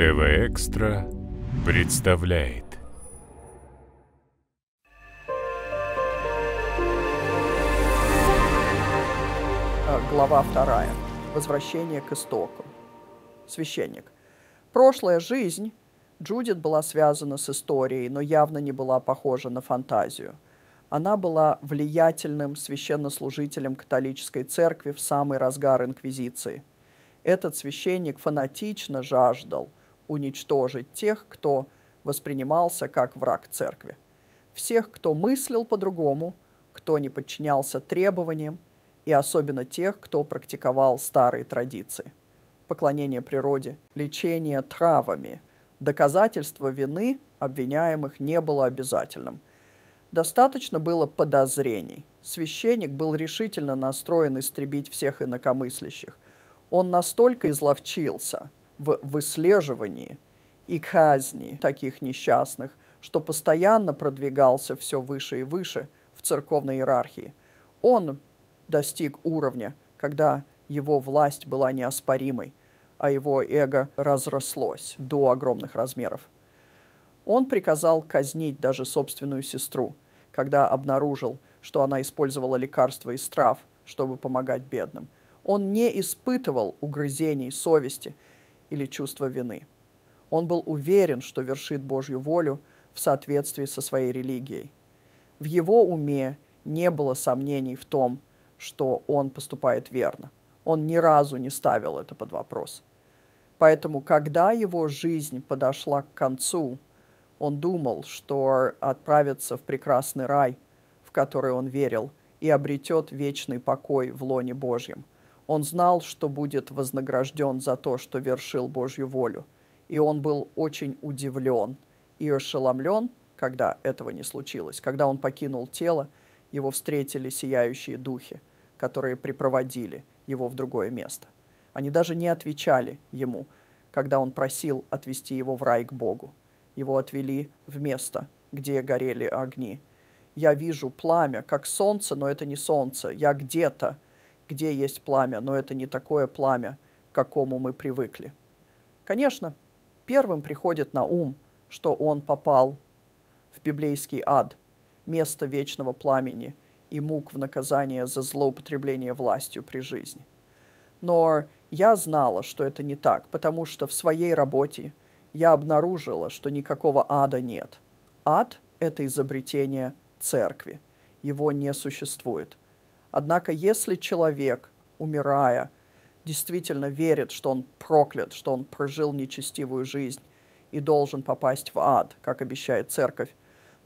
ТВ Экстра представляет. Э, глава вторая. Возвращение к истокам. Священник. Прошлая жизнь Джудит была связана с историей, но явно не была похожа на фантазию. Она была влиятельным священнослужителем католической церкви в самый разгар инквизиции. Этот священник фанатично жаждал – уничтожить тех, кто воспринимался как враг церкви. Всех, кто мыслил по-другому, кто не подчинялся требованиям, и особенно тех, кто практиковал старые традиции. Поклонение природе, лечение травами, доказательство вины обвиняемых не было обязательным. Достаточно было подозрений. Священник был решительно настроен истребить всех инакомыслящих. Он настолько изловчился – в выслеживании и казни таких несчастных, что постоянно продвигался все выше и выше в церковной иерархии. Он достиг уровня, когда его власть была неоспоримой, а его эго разрослось до огромных размеров. Он приказал казнить даже собственную сестру, когда обнаружил, что она использовала лекарства из трав, чтобы помогать бедным. Он не испытывал угрызений совести – или чувство вины. Он был уверен, что вершит Божью волю в соответствии со своей религией. В его уме не было сомнений в том, что он поступает верно. Он ни разу не ставил это под вопрос. Поэтому, когда его жизнь подошла к концу, он думал, что отправится в прекрасный рай, в который он верил, и обретет вечный покой в лоне Божьем. Он знал, что будет вознагражден за то, что вершил Божью волю. И он был очень удивлен и ошеломлен, когда этого не случилось. Когда он покинул тело, его встретили сияющие духи, которые припроводили его в другое место. Они даже не отвечали ему, когда он просил отвести его в рай к Богу. Его отвели в место, где горели огни. «Я вижу пламя, как солнце, но это не солнце. Я где-то, где есть пламя, но это не такое пламя, к какому мы привыкли. Конечно, первым приходит на ум, что он попал в библейский ад, место вечного пламени и мук в наказание за злоупотребление властью при жизни. Но я знала, что это не так, потому что в своей работе я обнаружила, что никакого ада нет. Ад – это изобретение церкви. Его не существует. Однако, если человек, умирая, действительно верит, что он проклят, что он прожил нечестивую жизнь и должен попасть в ад, как обещает церковь,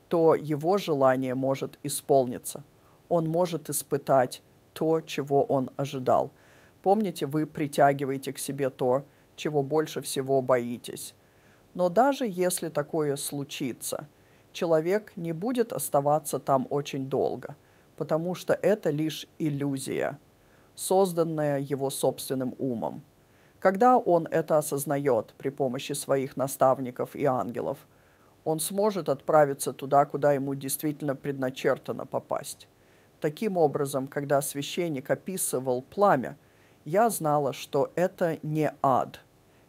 то его желание может исполниться. Он может испытать то, чего он ожидал. Помните, вы притягиваете к себе то, чего больше всего боитесь. Но даже если такое случится, человек не будет оставаться там очень долго – потому что это лишь иллюзия, созданная его собственным умом. Когда он это осознает при помощи своих наставников и ангелов, он сможет отправиться туда, куда ему действительно предначертано попасть. Таким образом, когда священник описывал пламя, я знала, что это не ад,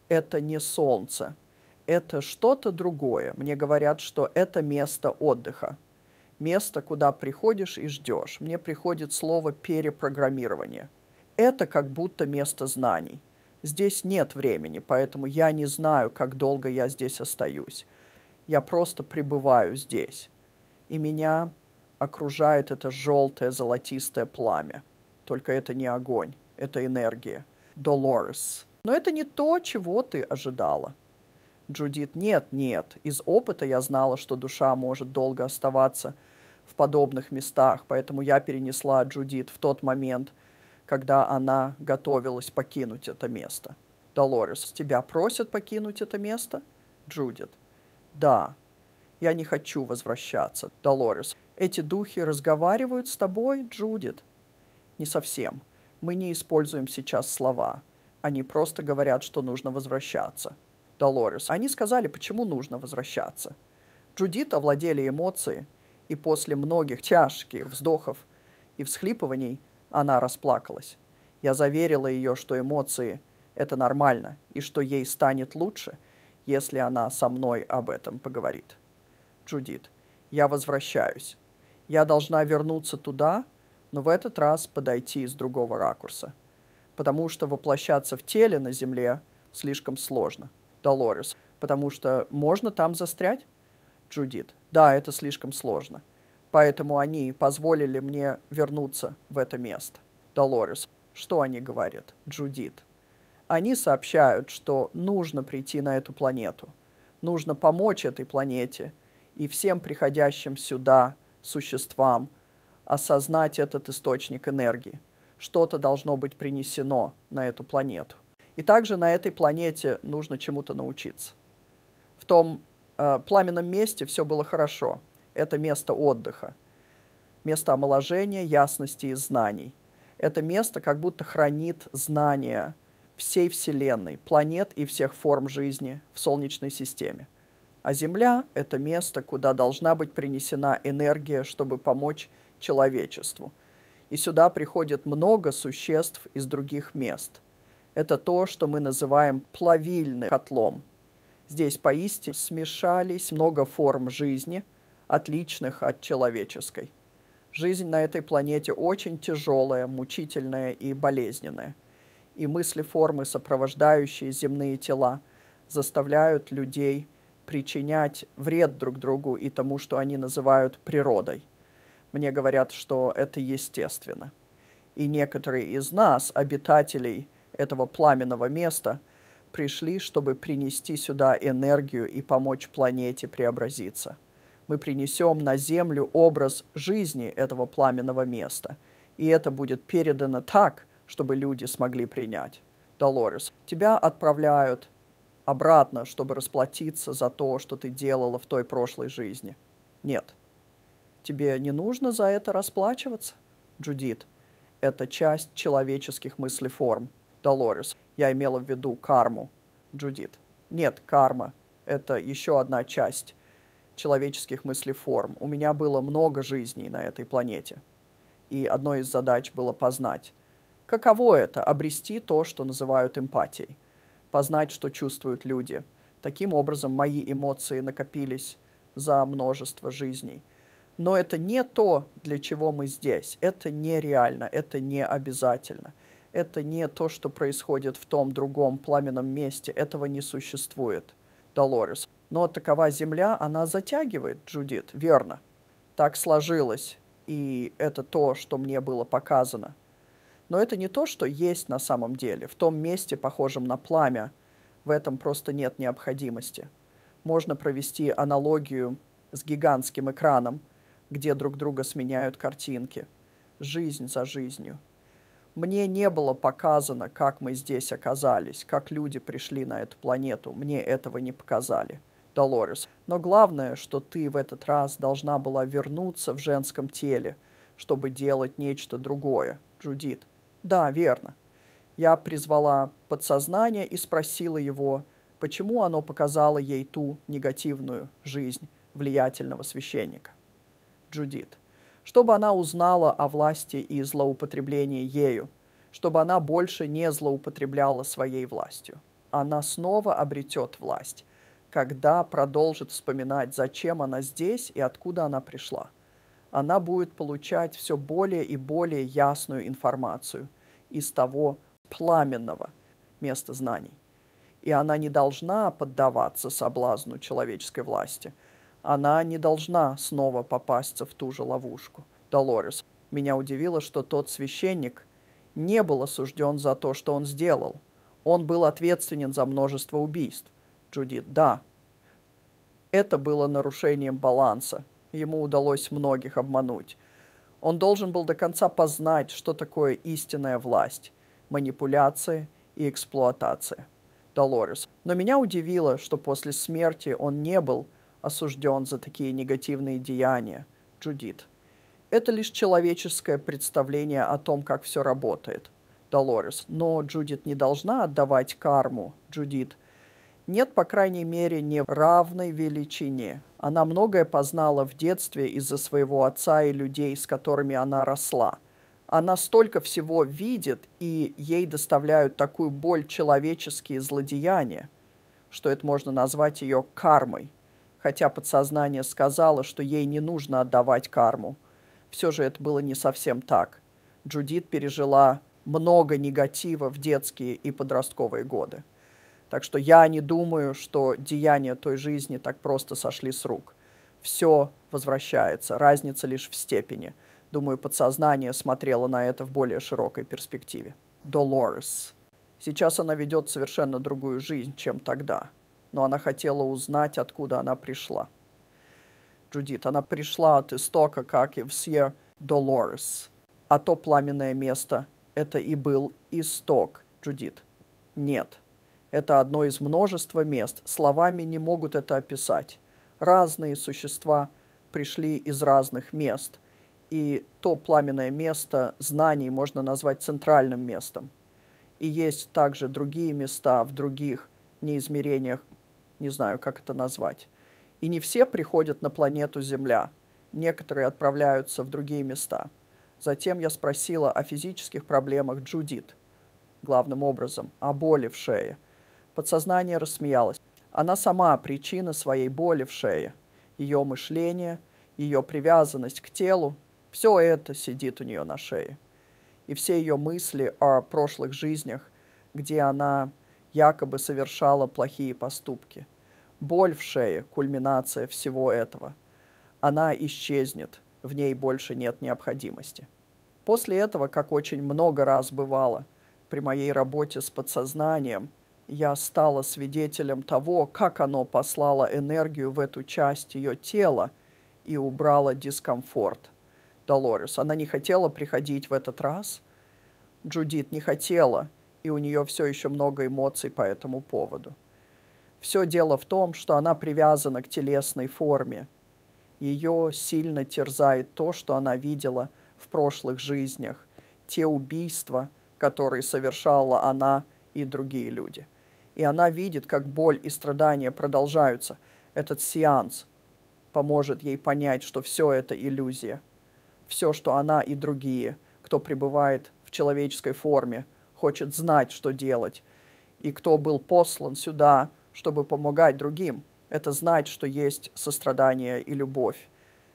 это не солнце, это что-то другое. Мне говорят, что это место отдыха место, куда приходишь и ждешь. Мне приходит слово перепрограммирование. Это как будто место знаний. Здесь нет времени, поэтому я не знаю, как долго я здесь остаюсь. Я просто пребываю здесь. И меня окружает это желтое золотистое пламя. Только это не огонь, это энергия. Долорес. Но это не то, чего ты ожидала. Джудит, нет, нет, из опыта я знала, что душа может долго оставаться в подобных местах, поэтому я перенесла Джудит в тот момент, когда она готовилась покинуть это место. Долорес, тебя просят покинуть это место? Джудит, да, я не хочу возвращаться. Долорес, эти духи разговаривают с тобой, Джудит? Не совсем. Мы не используем сейчас слова. Они просто говорят, что нужно возвращаться. Долорес, они сказали, почему нужно возвращаться. Джудит овладели эмоции, и после многих тяжких вздохов и всхлипываний она расплакалась. Я заверила ее, что эмоции – это нормально, и что ей станет лучше, если она со мной об этом поговорит. Джудит, я возвращаюсь. Я должна вернуться туда, но в этот раз подойти из другого ракурса, потому что воплощаться в теле на земле слишком сложно. Долорес, потому что можно там застрять, Джудит. Да, это слишком сложно. Поэтому они позволили мне вернуться в это место. Долорес. Что они говорят? Джудит. Они сообщают, что нужно прийти на эту планету. Нужно помочь этой планете и всем приходящим сюда существам осознать этот источник энергии. Что-то должно быть принесено на эту планету. И также на этой планете нужно чему-то научиться. В том э, пламенном месте все было хорошо. Это место отдыха, место омоложения, ясности и знаний. Это место как будто хранит знания всей Вселенной, планет и всех форм жизни в Солнечной системе. А Земля – это место, куда должна быть принесена энергия, чтобы помочь человечеству. И сюда приходит много существ из других мест – это то, что мы называем плавильным котлом. Здесь поистине смешались много форм жизни, отличных от человеческой. Жизнь на этой планете очень тяжелая, мучительная и болезненная. И мысли формы, сопровождающие земные тела, заставляют людей причинять вред друг другу и тому, что они называют природой. Мне говорят, что это естественно. И некоторые из нас, обитателей этого пламенного места пришли, чтобы принести сюда энергию и помочь планете преобразиться. Мы принесем на Землю образ жизни этого пламенного места, и это будет передано так, чтобы люди смогли принять. Долорес, тебя отправляют обратно, чтобы расплатиться за то, что ты делала в той прошлой жизни. Нет. Тебе не нужно за это расплачиваться, Джудит. Это часть человеческих мыслеформ. Долорес. Я имела в виду карму, Джудит. Нет, карма — это еще одна часть человеческих мыслеформ. У меня было много жизней на этой планете. И одной из задач было познать. Каково это — обрести то, что называют эмпатией? Познать, что чувствуют люди. Таким образом, мои эмоции накопились за множество жизней. Но это не то, для чего мы здесь. Это нереально, это не обязательно — это не то, что происходит в том другом пламенном месте, этого не существует, Долорес. Но такова земля, она затягивает, Джудит, верно. Так сложилось, и это то, что мне было показано. Но это не то, что есть на самом деле. В том месте, похожем на пламя, в этом просто нет необходимости. Можно провести аналогию с гигантским экраном, где друг друга сменяют картинки. Жизнь за жизнью. Мне не было показано, как мы здесь оказались, как люди пришли на эту планету. Мне этого не показали, Долорес. Но главное, что ты в этот раз должна была вернуться в женском теле, чтобы делать нечто другое, Джудит. Да, верно. Я призвала подсознание и спросила его, почему оно показало ей ту негативную жизнь влиятельного священника. Джудит чтобы она узнала о власти и злоупотреблении ею, чтобы она больше не злоупотребляла своей властью. Она снова обретет власть, когда продолжит вспоминать, зачем она здесь и откуда она пришла. Она будет получать все более и более ясную информацию из того пламенного места знаний. И она не должна поддаваться соблазну человеческой власти – она не должна снова попасться в ту же ловушку. Долорес. Меня удивило, что тот священник не был осужден за то, что он сделал. Он был ответственен за множество убийств. Джудит. Да. Это было нарушением баланса. Ему удалось многих обмануть. Он должен был до конца познать, что такое истинная власть, манипуляция и эксплуатация. Долорес. Но меня удивило, что после смерти он не был осужден за такие негативные деяния. Джудит. Это лишь человеческое представление о том, как все работает. Долорес. Но Джудит не должна отдавать карму. Джудит. Нет, по крайней мере, не в равной величине. Она многое познала в детстве из-за своего отца и людей, с которыми она росла. Она столько всего видит, и ей доставляют такую боль человеческие злодеяния, что это можно назвать ее кармой хотя подсознание сказало, что ей не нужно отдавать карму. Все же это было не совсем так. Джудит пережила много негатива в детские и подростковые годы. Так что я не думаю, что деяния той жизни так просто сошли с рук. Все возвращается, разница лишь в степени. Думаю, подсознание смотрело на это в более широкой перспективе. Долорес. Сейчас она ведет совершенно другую жизнь, чем тогда но она хотела узнать, откуда она пришла. Джудит, она пришла от истока, как и все Долорес. А то пламенное место – это и был исток, Джудит. Нет, это одно из множества мест, словами не могут это описать. Разные существа пришли из разных мест, и то пламенное место знаний можно назвать центральным местом. И есть также другие места в других неизмерениях, не знаю, как это назвать. И не все приходят на планету Земля. Некоторые отправляются в другие места. Затем я спросила о физических проблемах Джудит, главным образом, о боли в шее. Подсознание рассмеялось. Она сама причина своей боли в шее. Ее мышление, ее привязанность к телу, все это сидит у нее на шее. И все ее мысли о прошлых жизнях, где она якобы совершала плохие поступки. Боль в шее – кульминация всего этого. Она исчезнет, в ней больше нет необходимости. После этого, как очень много раз бывало, при моей работе с подсознанием, я стала свидетелем того, как оно послало энергию в эту часть ее тела и убрало дискомфорт. Долорес, она не хотела приходить в этот раз? Джудит не хотела, и у нее все еще много эмоций по этому поводу. Все дело в том, что она привязана к телесной форме. Ее сильно терзает то, что она видела в прошлых жизнях, те убийства, которые совершала она и другие люди. И она видит, как боль и страдания продолжаются. Этот сеанс поможет ей понять, что все это иллюзия. Все, что она и другие, кто пребывает в человеческой форме – хочет знать, что делать, и кто был послан сюда, чтобы помогать другим. Это знать, что есть сострадание и любовь.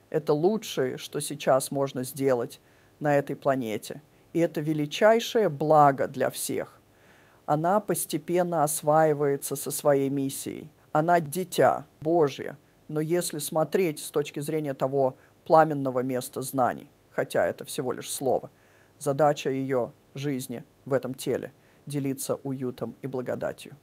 Это лучшее, что сейчас можно сделать на этой планете. И это величайшее благо для всех. Она постепенно осваивается со своей миссией. Она дитя Божье, но если смотреть с точки зрения того пламенного места знаний, хотя это всего лишь слово, задача ее жизни – в этом теле, делиться уютом и благодатью.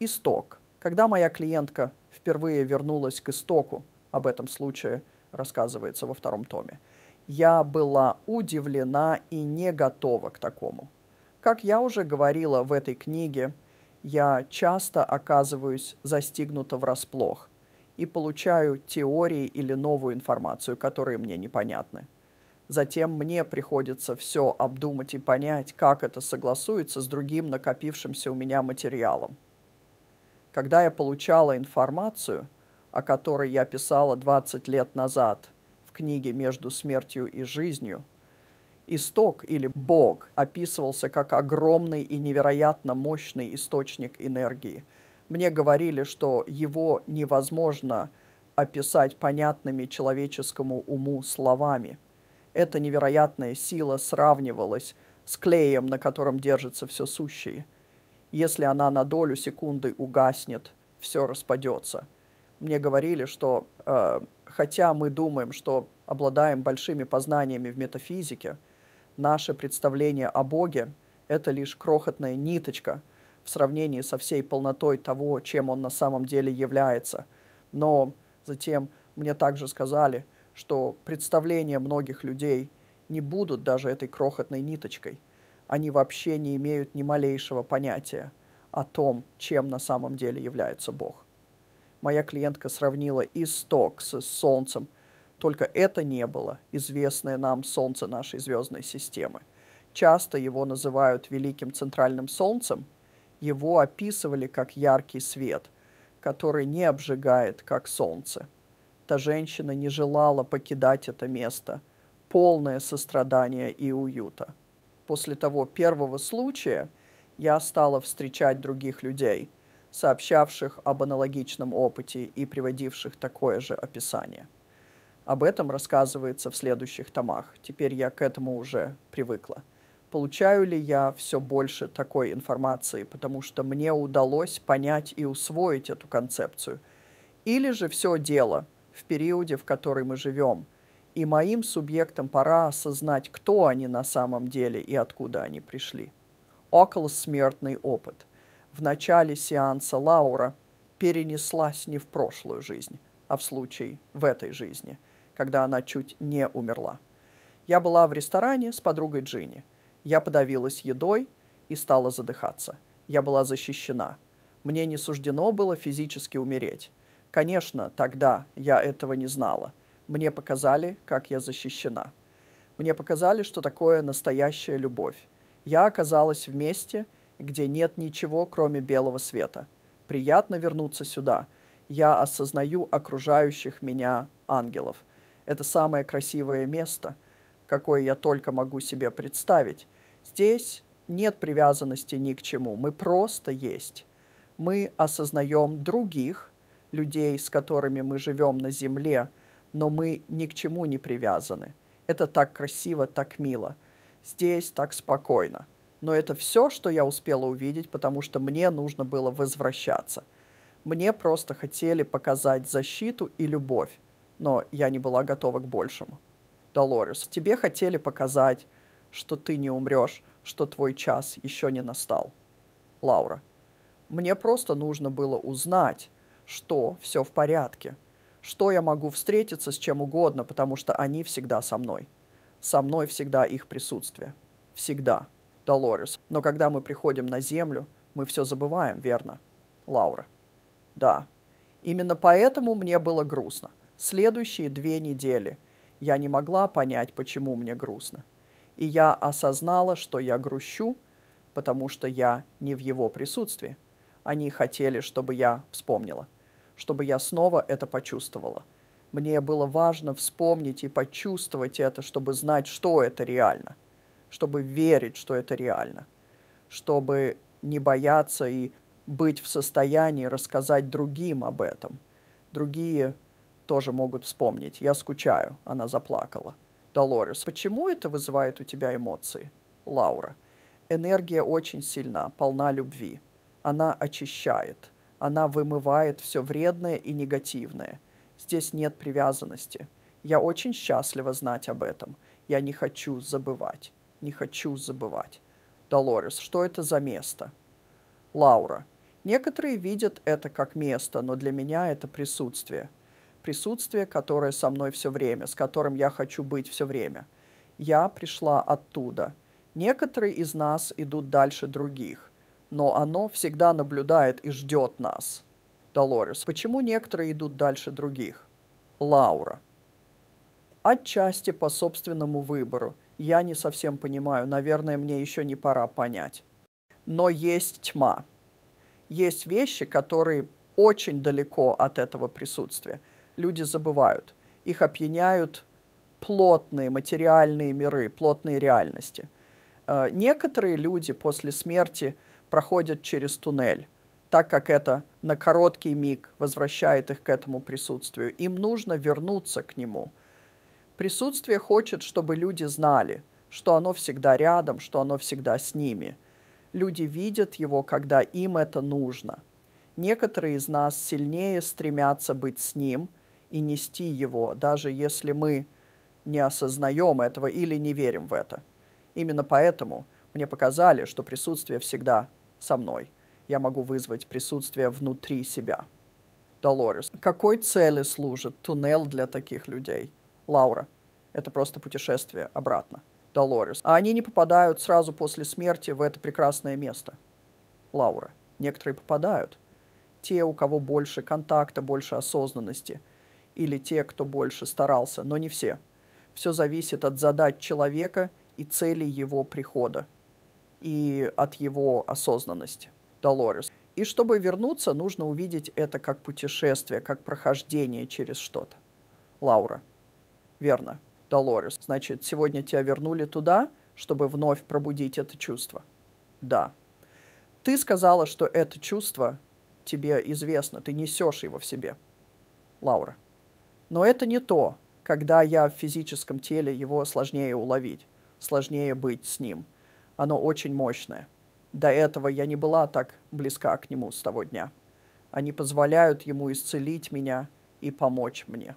Исток. Когда моя клиентка впервые вернулась к истоку, об этом случае рассказывается во втором томе, я была удивлена и не готова к такому. Как я уже говорила в этой книге, я часто оказываюсь застигнута врасплох и получаю теории или новую информацию, которые мне непонятны. Затем мне приходится все обдумать и понять, как это согласуется с другим накопившимся у меня материалом. Когда я получала информацию, о которой я писала 20 лет назад в книге «Между смертью и жизнью», исток или Бог описывался как огромный и невероятно мощный источник энергии. Мне говорили, что его невозможно описать понятными человеческому уму словами – эта невероятная сила сравнивалась с клеем, на котором держится все сущее. Если она на долю секунды угаснет, все распадется. Мне говорили, что э, хотя мы думаем, что обладаем большими познаниями в метафизике, наше представление о Боге – это лишь крохотная ниточка в сравнении со всей полнотой того, чем он на самом деле является. Но затем мне также сказали – что представления многих людей не будут даже этой крохотной ниточкой. Они вообще не имеют ни малейшего понятия о том, чем на самом деле является Бог. Моя клиентка сравнила исток с Солнцем, только это не было известное нам Солнце нашей звездной системы. Часто его называют Великим Центральным Солнцем, его описывали как яркий свет, который не обжигает, как солнце – та женщина не желала покидать это место, полное сострадания и уюта. После того первого случая я стала встречать других людей, сообщавших об аналогичном опыте и приводивших такое же описание. Об этом рассказывается в следующих томах. Теперь я к этому уже привыкла. Получаю ли я все больше такой информации, потому что мне удалось понять и усвоить эту концепцию? Или же все дело в периоде, в который мы живем. И моим субъектам пора осознать, кто они на самом деле и откуда они пришли. Околосмертный опыт. В начале сеанса Лаура перенеслась не в прошлую жизнь, а в случае в этой жизни, когда она чуть не умерла. Я была в ресторане с подругой Джинни. Я подавилась едой и стала задыхаться. Я была защищена. Мне не суждено было физически умереть. Конечно, тогда я этого не знала. Мне показали, как я защищена. Мне показали, что такое настоящая любовь. Я оказалась в месте, где нет ничего, кроме белого света. Приятно вернуться сюда. Я осознаю окружающих меня ангелов. Это самое красивое место, какое я только могу себе представить. Здесь нет привязанности ни к чему. Мы просто есть. Мы осознаем других – людей, с которыми мы живем на земле, но мы ни к чему не привязаны. Это так красиво, так мило. Здесь так спокойно. Но это все, что я успела увидеть, потому что мне нужно было возвращаться. Мне просто хотели показать защиту и любовь, но я не была готова к большему. Долорес, тебе хотели показать, что ты не умрешь, что твой час еще не настал. Лаура, мне просто нужно было узнать, что все в порядке, что я могу встретиться с чем угодно, потому что они всегда со мной. Со мной всегда их присутствие. Всегда. Долорес. Но когда мы приходим на Землю, мы все забываем, верно? Лаура. Да. Именно поэтому мне было грустно. Следующие две недели я не могла понять, почему мне грустно. И я осознала, что я грущу, потому что я не в его присутствии. Они хотели, чтобы я вспомнила чтобы я снова это почувствовала. Мне было важно вспомнить и почувствовать это, чтобы знать, что это реально, чтобы верить, что это реально, чтобы не бояться и быть в состоянии рассказать другим об этом. Другие тоже могут вспомнить. Я скучаю, она заплакала. Долорес, почему это вызывает у тебя эмоции? Лаура, энергия очень сильна, полна любви. Она очищает. Она вымывает все вредное и негативное. Здесь нет привязанности. Я очень счастлива знать об этом. Я не хочу забывать. Не хочу забывать. Долорес, что это за место? Лаура. Некоторые видят это как место, но для меня это присутствие. Присутствие, которое со мной все время, с которым я хочу быть все время. Я пришла оттуда. Некоторые из нас идут дальше других но оно всегда наблюдает и ждет нас. Долорес, почему некоторые идут дальше других? Лаура. Отчасти по собственному выбору. Я не совсем понимаю, наверное, мне еще не пора понять. Но есть тьма. Есть вещи, которые очень далеко от этого присутствия. Люди забывают. Их опьяняют плотные материальные миры, плотные реальности. Э, некоторые люди после смерти – проходят через туннель, так как это на короткий миг возвращает их к этому присутствию. Им нужно вернуться к нему. Присутствие хочет, чтобы люди знали, что оно всегда рядом, что оно всегда с ними. Люди видят его, когда им это нужно. Некоторые из нас сильнее стремятся быть с ним и нести его, даже если мы не осознаем этого или не верим в это. Именно поэтому мне показали, что присутствие всегда со мной. Я могу вызвать присутствие внутри себя. Долорес. Какой цели служит туннель для таких людей? Лаура. Это просто путешествие обратно. Долорес. А они не попадают сразу после смерти в это прекрасное место. Лаура. Некоторые попадают. Те, у кого больше контакта, больше осознанности. Или те, кто больше старался, но не все. Все зависит от задач человека и цели его прихода и от его осознанности, Долорес. И чтобы вернуться, нужно увидеть это как путешествие, как прохождение через что-то. Лаура. Верно, Долорес. Значит, сегодня тебя вернули туда, чтобы вновь пробудить это чувство. Да. Ты сказала, что это чувство тебе известно, ты несешь его в себе. Лаура. Но это не то, когда я в физическом теле, его сложнее уловить, сложнее быть с ним оно очень мощное. До этого я не была так близка к нему с того дня. Они позволяют ему исцелить меня и помочь мне.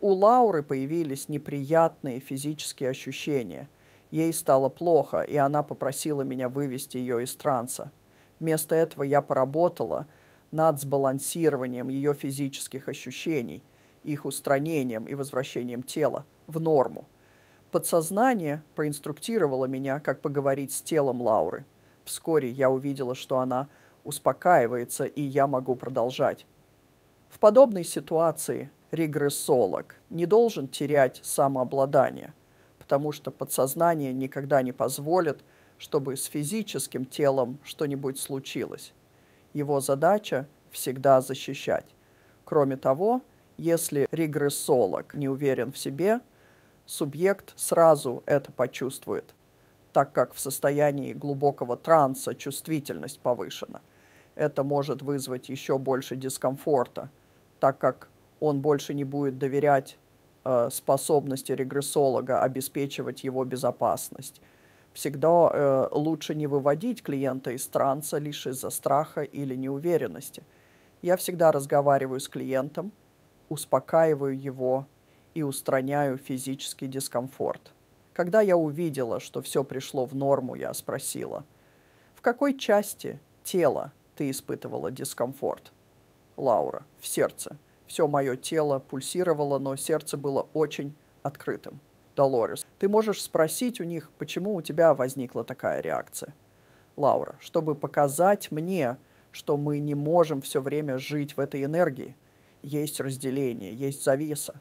У Лауры появились неприятные физические ощущения. Ей стало плохо, и она попросила меня вывести ее из транса. Вместо этого я поработала над сбалансированием ее физических ощущений, их устранением и возвращением тела в норму. Подсознание проинструктировало меня, как поговорить с телом Лауры. Вскоре я увидела, что она успокаивается, и я могу продолжать. В подобной ситуации регрессолог не должен терять самообладание, потому что подсознание никогда не позволит, чтобы с физическим телом что-нибудь случилось. Его задача – всегда защищать. Кроме того, если регрессолог не уверен в себе – субъект сразу это почувствует, так как в состоянии глубокого транса чувствительность повышена. Это может вызвать еще больше дискомфорта, так как он больше не будет доверять э, способности регрессолога обеспечивать его безопасность. Всегда э, лучше не выводить клиента из транса лишь из-за страха или неуверенности. Я всегда разговариваю с клиентом, успокаиваю его, и устраняю физический дискомфорт. Когда я увидела, что все пришло в норму, я спросила, в какой части тела ты испытывала дискомфорт? Лаура, в сердце. Все мое тело пульсировало, но сердце было очень открытым. Долорес, ты можешь спросить у них, почему у тебя возникла такая реакция? Лаура, чтобы показать мне, что мы не можем все время жить в этой энергии. Есть разделение, есть завеса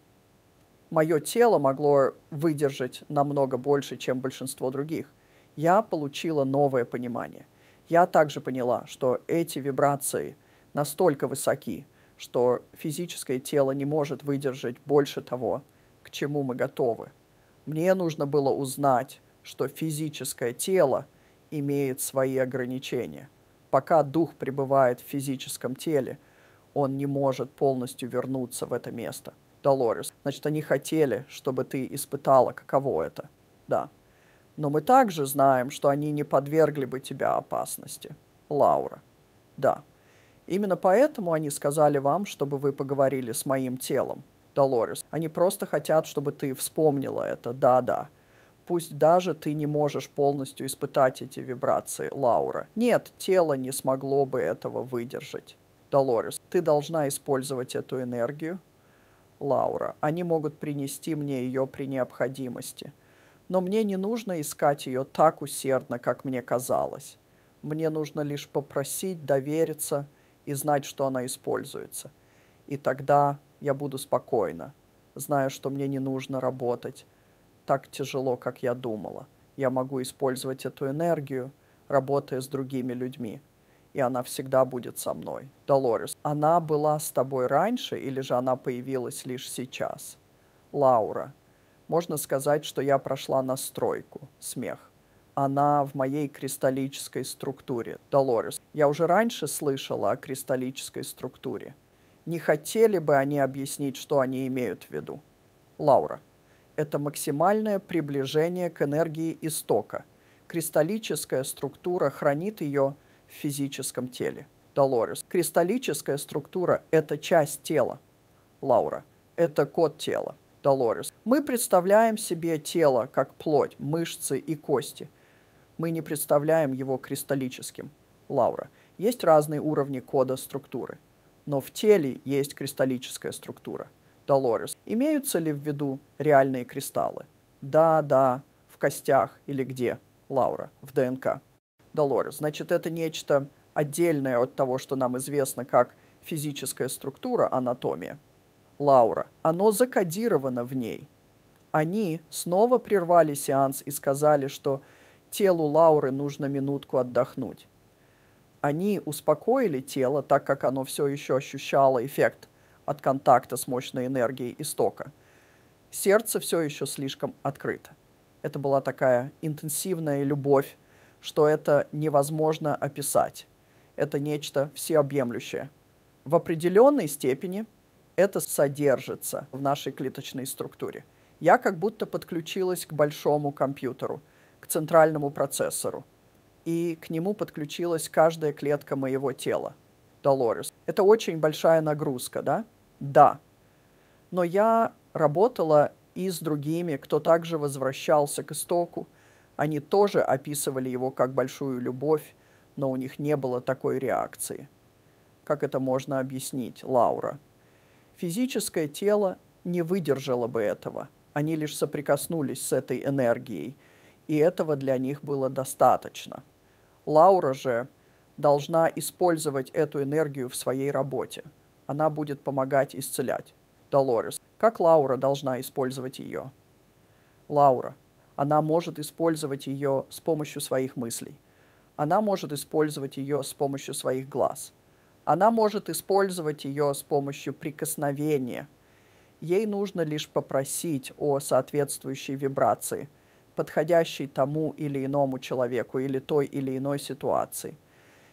мое тело могло выдержать намного больше, чем большинство других. Я получила новое понимание. Я также поняла, что эти вибрации настолько высоки, что физическое тело не может выдержать больше того, к чему мы готовы. Мне нужно было узнать, что физическое тело имеет свои ограничения. Пока дух пребывает в физическом теле, он не может полностью вернуться в это место – Долорес. Значит, они хотели, чтобы ты испытала, каково это. Да. Но мы также знаем, что они не подвергли бы тебя опасности. Лаура. Да. Именно поэтому они сказали вам, чтобы вы поговорили с моим телом. Долорес. Они просто хотят, чтобы ты вспомнила это. Да-да. Пусть даже ты не можешь полностью испытать эти вибрации, Лаура. Нет, тело не смогло бы этого выдержать. Долорес, ты должна использовать эту энергию, Лаура. Они могут принести мне ее при необходимости. Но мне не нужно искать ее так усердно, как мне казалось. Мне нужно лишь попросить, довериться и знать, что она используется. И тогда я буду спокойна, зная, что мне не нужно работать так тяжело, как я думала. Я могу использовать эту энергию, работая с другими людьми и она всегда будет со мной. Долорес, она была с тобой раньше или же она появилась лишь сейчас? Лаура, можно сказать, что я прошла настройку. Смех. Она в моей кристаллической структуре. Долорес, я уже раньше слышала о кристаллической структуре. Не хотели бы они объяснить, что они имеют в виду? Лаура, это максимальное приближение к энергии истока. Кристаллическая структура хранит ее в физическом теле. Долорес. Кристаллическая структура – это часть тела. Лаура. Это код тела. Долорес. Мы представляем себе тело как плоть, мышцы и кости. Мы не представляем его кристаллическим. Лаура. Есть разные уровни кода структуры. Но в теле есть кристаллическая структура. Долорес. Имеются ли в виду реальные кристаллы? Да, да, в костях или где? Лаура. В ДНК. Долорес. Значит, это нечто отдельное от того, что нам известно как физическая структура, анатомия. Лаура. Оно закодировано в ней. Они снова прервали сеанс и сказали, что телу Лауры нужно минутку отдохнуть. Они успокоили тело, так как оно все еще ощущало эффект от контакта с мощной энергией истока. Сердце все еще слишком открыто. Это была такая интенсивная любовь что это невозможно описать. Это нечто всеобъемлющее. В определенной степени это содержится в нашей клеточной структуре. Я как будто подключилась к большому компьютеру, к центральному процессору, и к нему подключилась каждая клетка моего тела. Долорес. Это очень большая нагрузка, да? Да. Но я работала и с другими, кто также возвращался к истоку, они тоже описывали его как большую любовь, но у них не было такой реакции. Как это можно объяснить, Лаура? Физическое тело не выдержало бы этого. Они лишь соприкоснулись с этой энергией, и этого для них было достаточно. Лаура же должна использовать эту энергию в своей работе. Она будет помогать исцелять. Долорес, как Лаура должна использовать ее? Лаура, она может использовать ее с помощью своих мыслей. Она может использовать ее с помощью своих глаз. Она может использовать ее с помощью прикосновения. Ей нужно лишь попросить о соответствующей вибрации, подходящей тому или иному человеку или той или иной ситуации.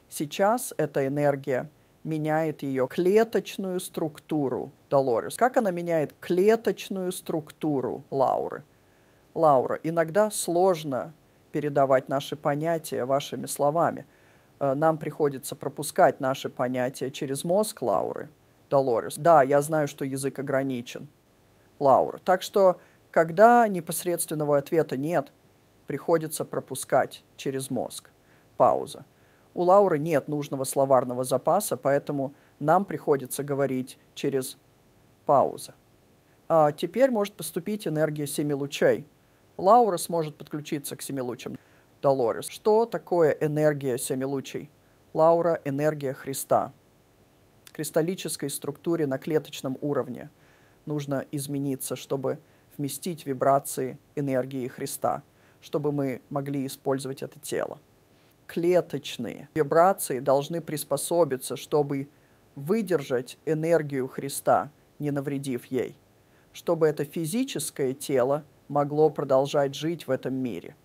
Сейчас эта энергия меняет ее клеточную структуру Долорес. Как она меняет клеточную структуру Лауры? Лаура, иногда сложно передавать наши понятия вашими словами. Э, нам приходится пропускать наши понятия через мозг Лауры, Долорес. Да, я знаю, что язык ограничен, Лаура. Так что, когда непосредственного ответа нет, приходится пропускать через мозг. Пауза. У Лауры нет нужного словарного запаса, поэтому нам приходится говорить через пауза. А теперь может поступить энергия семи лучей – Лаура сможет подключиться к семи семилучам. Долорес. Что такое энергия семи лучей? Лаура – энергия Христа. кристаллической структуре на клеточном уровне нужно измениться, чтобы вместить вибрации энергии Христа, чтобы мы могли использовать это тело. Клеточные вибрации должны приспособиться, чтобы выдержать энергию Христа, не навредив ей, чтобы это физическое тело – могло продолжать жить в этом мире.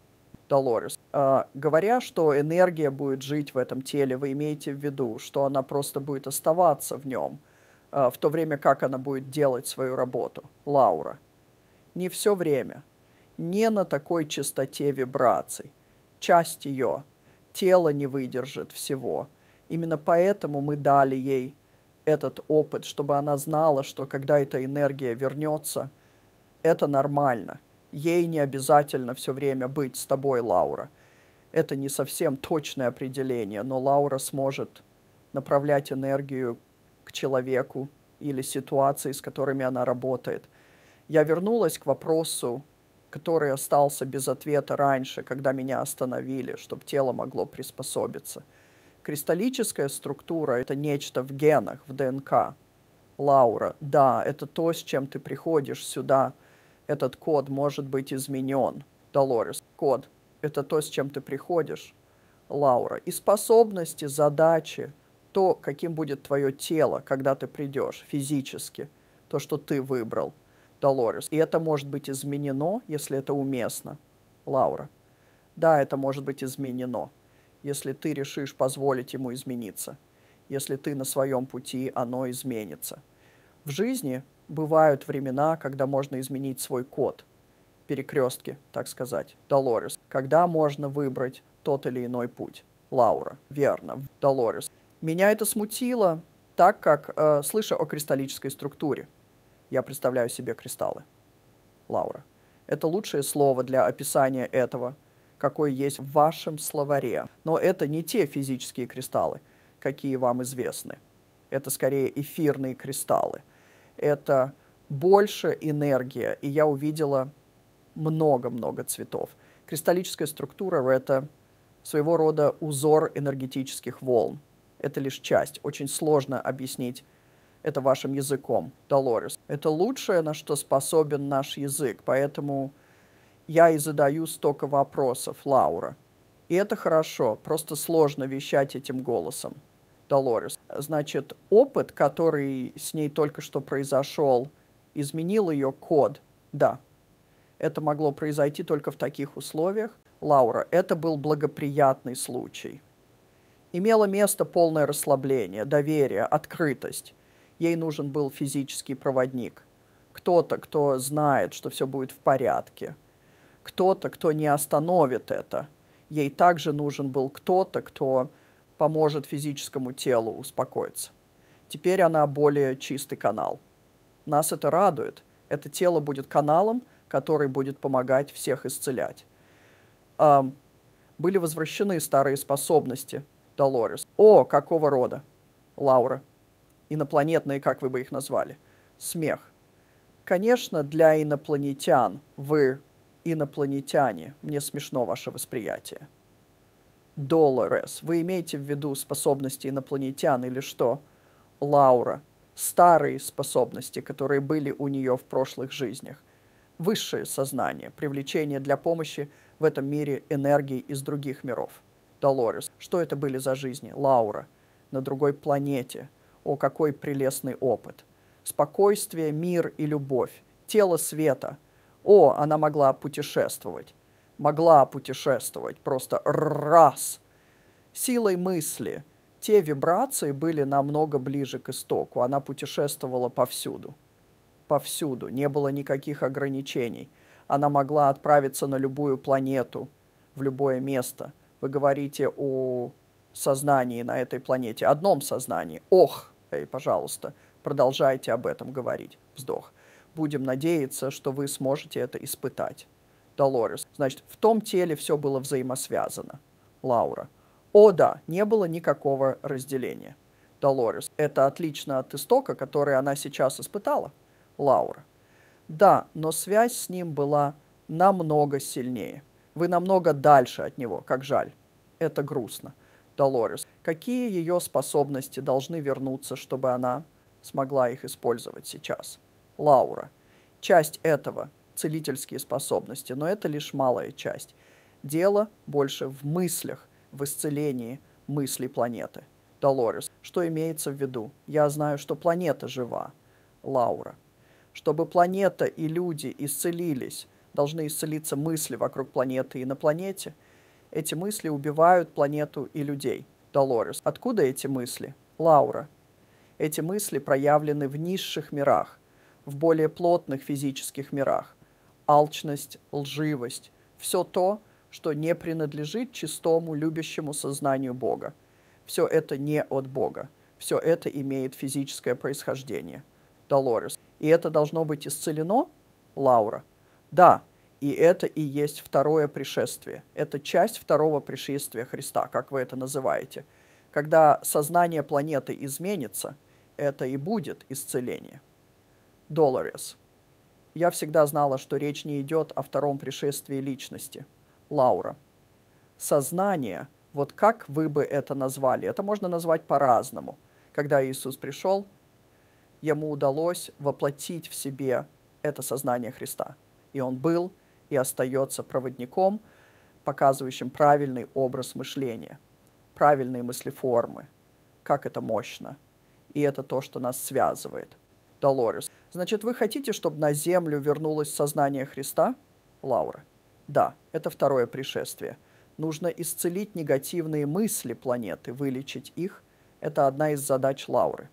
Долорес. Э, говоря, что энергия будет жить в этом теле, вы имеете в виду, что она просто будет оставаться в нем, э, в то время как она будет делать свою работу. Лаура. Не все время. Не на такой частоте вибраций. Часть ее. Тело не выдержит всего. Именно поэтому мы дали ей этот опыт, чтобы она знала, что когда эта энергия вернется, это нормально – ей не обязательно все время быть с тобой, Лаура. Это не совсем точное определение, но Лаура сможет направлять энергию к человеку или ситуации, с которыми она работает. Я вернулась к вопросу, который остался без ответа раньше, когда меня остановили, чтобы тело могло приспособиться. Кристаллическая структура – это нечто в генах, в ДНК. Лаура, да, это то, с чем ты приходишь сюда – этот код может быть изменен. Долорес, код – это то, с чем ты приходишь. Лаура, и способности, задачи, то, каким будет твое тело, когда ты придешь физически, то, что ты выбрал. Долорес, и это может быть изменено, если это уместно. Лаура, да, это может быть изменено, если ты решишь позволить ему измениться. Если ты на своем пути, оно изменится. В жизни бывают времена, когда можно изменить свой код, перекрестки, так сказать, Долорес, когда можно выбрать тот или иной путь. Лаура, верно, Долорес. Меня это смутило, так как, э, слыша о кристаллической структуре, я представляю себе кристаллы. Лаура. Это лучшее слово для описания этого, какое есть в вашем словаре. Но это не те физические кристаллы, какие вам известны. Это скорее эфирные кристаллы – это больше энергия, и я увидела много-много цветов. Кристаллическая структура — это своего рода узор энергетических волн. Это лишь часть. Очень сложно объяснить это вашим языком, Долорес. Это лучшее, на что способен наш язык, поэтому я и задаю столько вопросов, Лаура. И это хорошо, просто сложно вещать этим голосом. Долорес. Значит, опыт, который с ней только что произошел, изменил ее код. Да, это могло произойти только в таких условиях. Лаура, это был благоприятный случай. Имело место полное расслабление, доверие, открытость. Ей нужен был физический проводник. Кто-то, кто знает, что все будет в порядке. Кто-то, кто не остановит это. Ей также нужен был кто-то, кто, -то, кто поможет физическому телу успокоиться. Теперь она более чистый канал. Нас это радует. Это тело будет каналом, который будет помогать всех исцелять. были возвращены старые способности Долорес. О, какого рода? Лаура. Инопланетные, как вы бы их назвали. Смех. Конечно, для инопланетян вы инопланетяне. Мне смешно ваше восприятие. Долорес. Вы имеете в виду способности инопланетян или что? Лаура. Старые способности, которые были у нее в прошлых жизнях. Высшее сознание, привлечение для помощи в этом мире энергии из других миров. Долорес. Что это были за жизни? Лаура. На другой планете. О, какой прелестный опыт. Спокойствие, мир и любовь. Тело света. О, она могла путешествовать могла путешествовать просто раз силой мысли. Те вибрации были намного ближе к истоку. Она путешествовала повсюду. Повсюду. Не было никаких ограничений. Она могла отправиться на любую планету, в любое место. Вы говорите о сознании на этой планете, одном сознании. Ох, эй, пожалуйста, продолжайте об этом говорить. Вздох. Будем надеяться, что вы сможете это испытать. Долорес. Значит, в том теле все было взаимосвязано. Лаура. О да, не было никакого разделения. Долорес. Это отлично от истока, который она сейчас испытала. Лаура. Да, но связь с ним была намного сильнее. Вы намного дальше от него, как жаль. Это грустно. Долорес. Какие ее способности должны вернуться, чтобы она смогла их использовать сейчас? Лаура. Часть этого целительские способности, но это лишь малая часть. Дело больше в мыслях, в исцелении мыслей планеты. Долорес, что имеется в виду? Я знаю, что планета жива. Лаура. Чтобы планета и люди исцелились, должны исцелиться мысли вокруг планеты и на планете. Эти мысли убивают планету и людей. Долорес. Откуда эти мысли? Лаура. Эти мысли проявлены в низших мирах, в более плотных физических мирах алчность, лживость. Все то, что не принадлежит чистому, любящему сознанию Бога. Все это не от Бога. Все это имеет физическое происхождение. Долорес. И это должно быть исцелено? Лаура. Да, и это и есть второе пришествие. Это часть второго пришествия Христа, как вы это называете. Когда сознание планеты изменится, это и будет исцеление. Долорес. Я всегда знала, что речь не идет о втором пришествии личности. Лаура. Сознание, вот как вы бы это назвали, это можно назвать по-разному. Когда Иисус пришел, ему удалось воплотить в себе это сознание Христа. И он был и остается проводником, показывающим правильный образ мышления, правильные мыслеформы, как это мощно. И это то, что нас связывает – Долорес. Значит, вы хотите, чтобы на землю вернулось сознание Христа? Лаура. Да, это второе пришествие. Нужно исцелить негативные мысли планеты, вылечить их. Это одна из задач Лауры.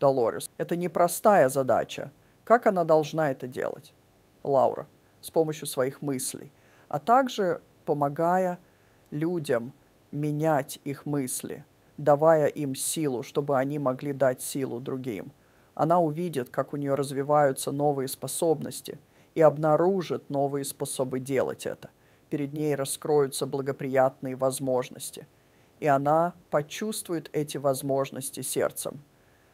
Долорес. Это непростая задача. Как она должна это делать? Лаура. С помощью своих мыслей. А также помогая людям менять их мысли, давая им силу, чтобы они могли дать силу другим – она увидит, как у нее развиваются новые способности и обнаружит новые способы делать это. Перед ней раскроются благоприятные возможности. И она почувствует эти возможности сердцем.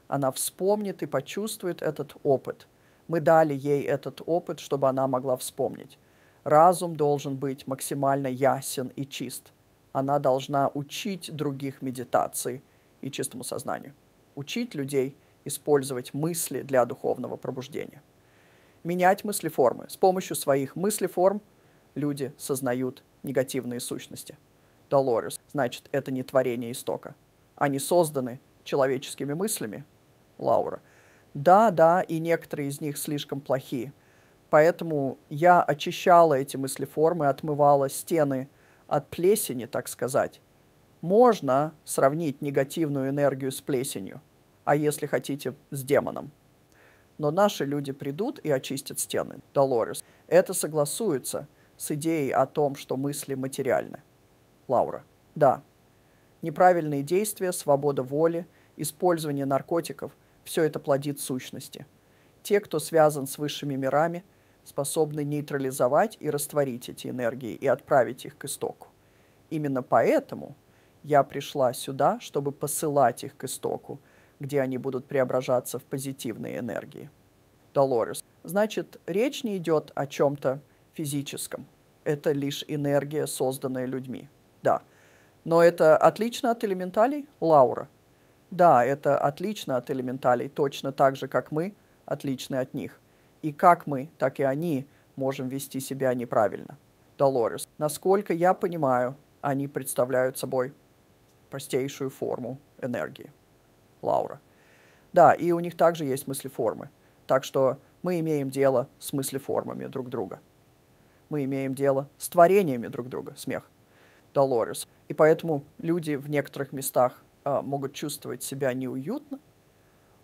Она вспомнит и почувствует этот опыт. Мы дали ей этот опыт, чтобы она могла вспомнить. Разум должен быть максимально ясен и чист. Она должна учить других медитации и чистому сознанию. Учить людей – использовать мысли для духовного пробуждения. Менять мыслеформы. С помощью своих мыслеформ люди сознают негативные сущности. Долорес, значит, это не творение истока. Они созданы человеческими мыслями, Лаура. Да, да, и некоторые из них слишком плохие. Поэтому я очищала эти мыслеформы, отмывала стены от плесени, так сказать. Можно сравнить негативную энергию с плесенью а если хотите, с демоном. Но наши люди придут и очистят стены, Долорес. Это согласуется с идеей о том, что мысли материальны. Лаура. Да. Неправильные действия, свобода воли, использование наркотиков – все это плодит сущности. Те, кто связан с высшими мирами, способны нейтрализовать и растворить эти энергии и отправить их к истоку. Именно поэтому я пришла сюда, чтобы посылать их к истоку – где они будут преображаться в позитивные энергии. Долорес. Значит, речь не идет о чем-то физическом. Это лишь энергия, созданная людьми. Да. Но это отлично от элементалей? Лаура. Да, это отлично от элементалей, точно так же, как мы отличны от них. И как мы, так и они можем вести себя неправильно. Долорес. Насколько я понимаю, они представляют собой простейшую форму энергии. Лаура. Да, и у них также есть мыслеформы. Так что мы имеем дело с мыслеформами друг друга. Мы имеем дело с творениями друг друга, смех, Долорес. И поэтому люди в некоторых местах э, могут чувствовать себя неуютно.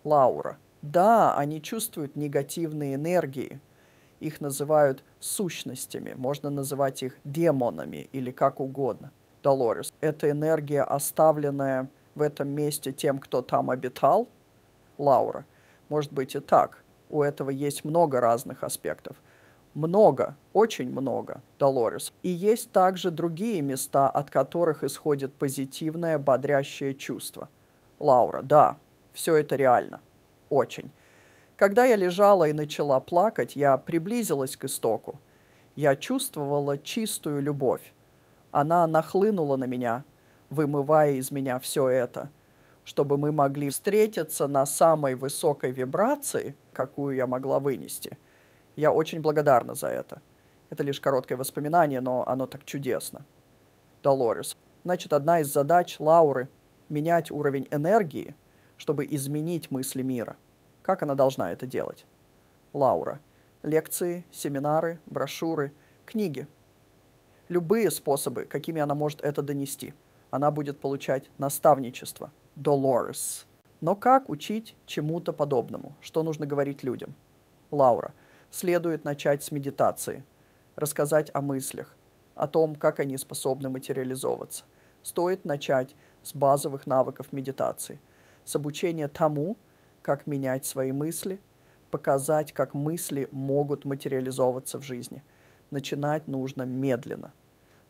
Лаура. Да, они чувствуют негативные энергии. Их называют сущностями, можно называть их демонами или как угодно. Долорес. Это энергия, оставленная в этом месте тем, кто там обитал, Лаура. Может быть и так. У этого есть много разных аспектов. Много, очень много, Долорес. И есть также другие места, от которых исходит позитивное, бодрящее чувство. Лаура, да, все это реально. Очень. Когда я лежала и начала плакать, я приблизилась к истоку. Я чувствовала чистую любовь. Она нахлынула на меня, вымывая из меня все это, чтобы мы могли встретиться на самой высокой вибрации, какую я могла вынести. Я очень благодарна за это. Это лишь короткое воспоминание, но оно так чудесно. Долорес. Значит, одна из задач Лауры – менять уровень энергии, чтобы изменить мысли мира. Как она должна это делать? Лаура. Лекции, семинары, брошюры, книги. Любые способы, какими она может это донести – она будет получать наставничество, Долорес. Но как учить чему-то подобному? Что нужно говорить людям? Лаура. Следует начать с медитации. Рассказать о мыслях, о том, как они способны материализовываться. Стоит начать с базовых навыков медитации, с обучения тому, как менять свои мысли, показать, как мысли могут материализовываться в жизни. Начинать нужно медленно.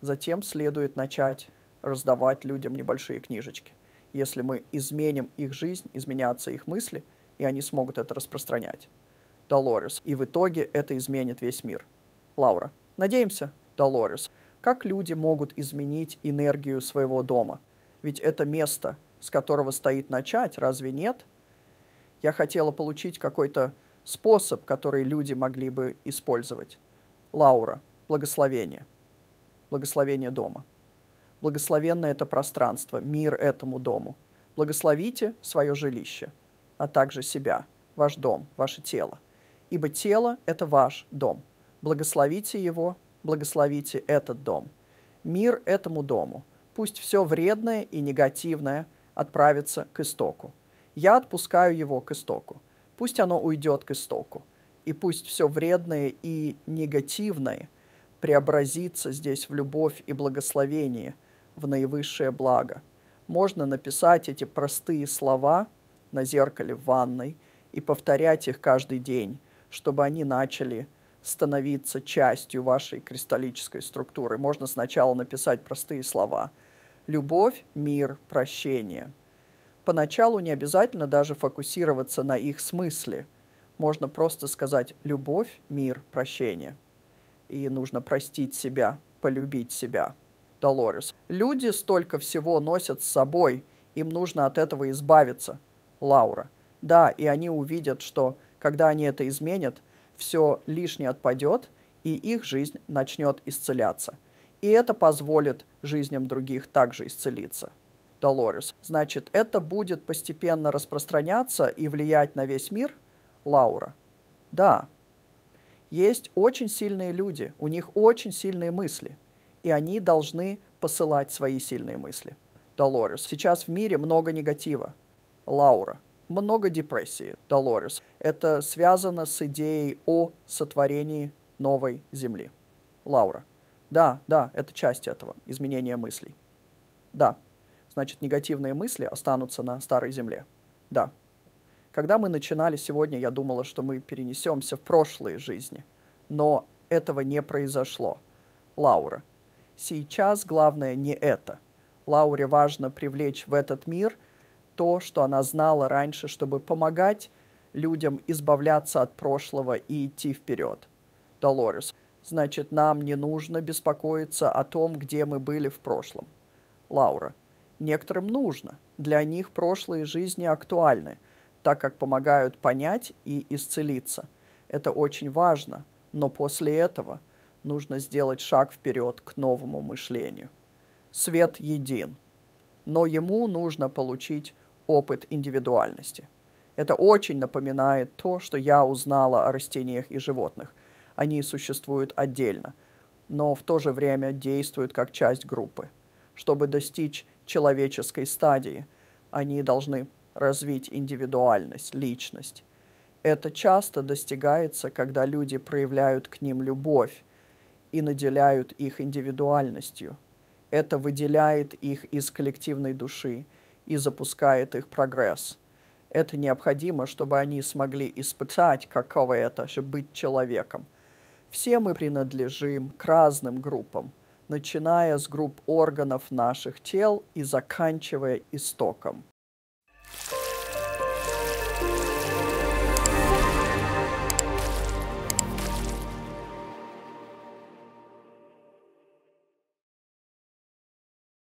Затем следует начать раздавать людям небольшие книжечки. Если мы изменим их жизнь, изменятся их мысли, и они смогут это распространять. Долорес. И в итоге это изменит весь мир. Лаура. Надеемся, Долорес. Как люди могут изменить энергию своего дома? Ведь это место, с которого стоит начать, разве нет? Я хотела получить какой-то способ, который люди могли бы использовать. Лаура. Благословение. Благословение дома. Благословенно это пространство, мир этому дому. Благословите свое жилище, а также себя, ваш дом, ваше тело. Ибо тело – это ваш дом. Благословите его, благословите этот дом. Мир этому дому. Пусть все вредное и негативное отправится к истоку. Я отпускаю его к истоку. Пусть оно уйдет к истоку. И пусть все вредное и негативное преобразится здесь в любовь и благословение – в наивысшее благо. Можно написать эти простые слова на зеркале в ванной и повторять их каждый день, чтобы они начали становиться частью вашей кристаллической структуры. Можно сначала написать простые слова. Любовь, мир, прощение. Поначалу не обязательно даже фокусироваться на их смысле. Можно просто сказать «любовь, мир, прощение». И нужно простить себя, полюбить себя – Долорес. Люди столько всего носят с собой, им нужно от этого избавиться. Лаура. Да, и они увидят, что, когда они это изменят, все лишнее отпадет, и их жизнь начнет исцеляться. И это позволит жизням других также исцелиться. Долорес. Значит, это будет постепенно распространяться и влиять на весь мир? Лаура. Да. Есть очень сильные люди, у них очень сильные мысли – и они должны посылать свои сильные мысли. Долорес, сейчас в мире много негатива. Лаура, много депрессии. Долорес, это связано с идеей о сотворении новой земли. Лаура, да, да, это часть этого, изменение мыслей. Да, значит, негативные мысли останутся на старой земле. Да. Когда мы начинали сегодня, я думала, что мы перенесемся в прошлые жизни, но этого не произошло. Лаура, Сейчас главное не это. Лауре важно привлечь в этот мир то, что она знала раньше, чтобы помогать людям избавляться от прошлого и идти вперед. Долорес. Значит, нам не нужно беспокоиться о том, где мы были в прошлом. Лаура. Некоторым нужно. Для них прошлые жизни актуальны, так как помогают понять и исцелиться. Это очень важно. Но после этого нужно сделать шаг вперед к новому мышлению. Свет един, но ему нужно получить опыт индивидуальности. Это очень напоминает то, что я узнала о растениях и животных. Они существуют отдельно, но в то же время действуют как часть группы. Чтобы достичь человеческой стадии, они должны развить индивидуальность, личность. Это часто достигается, когда люди проявляют к ним любовь, и наделяют их индивидуальностью. Это выделяет их из коллективной души и запускает их прогресс. Это необходимо, чтобы они смогли испытать, каково это же быть человеком. Все мы принадлежим к разным группам, начиная с групп органов наших тел и заканчивая истоком.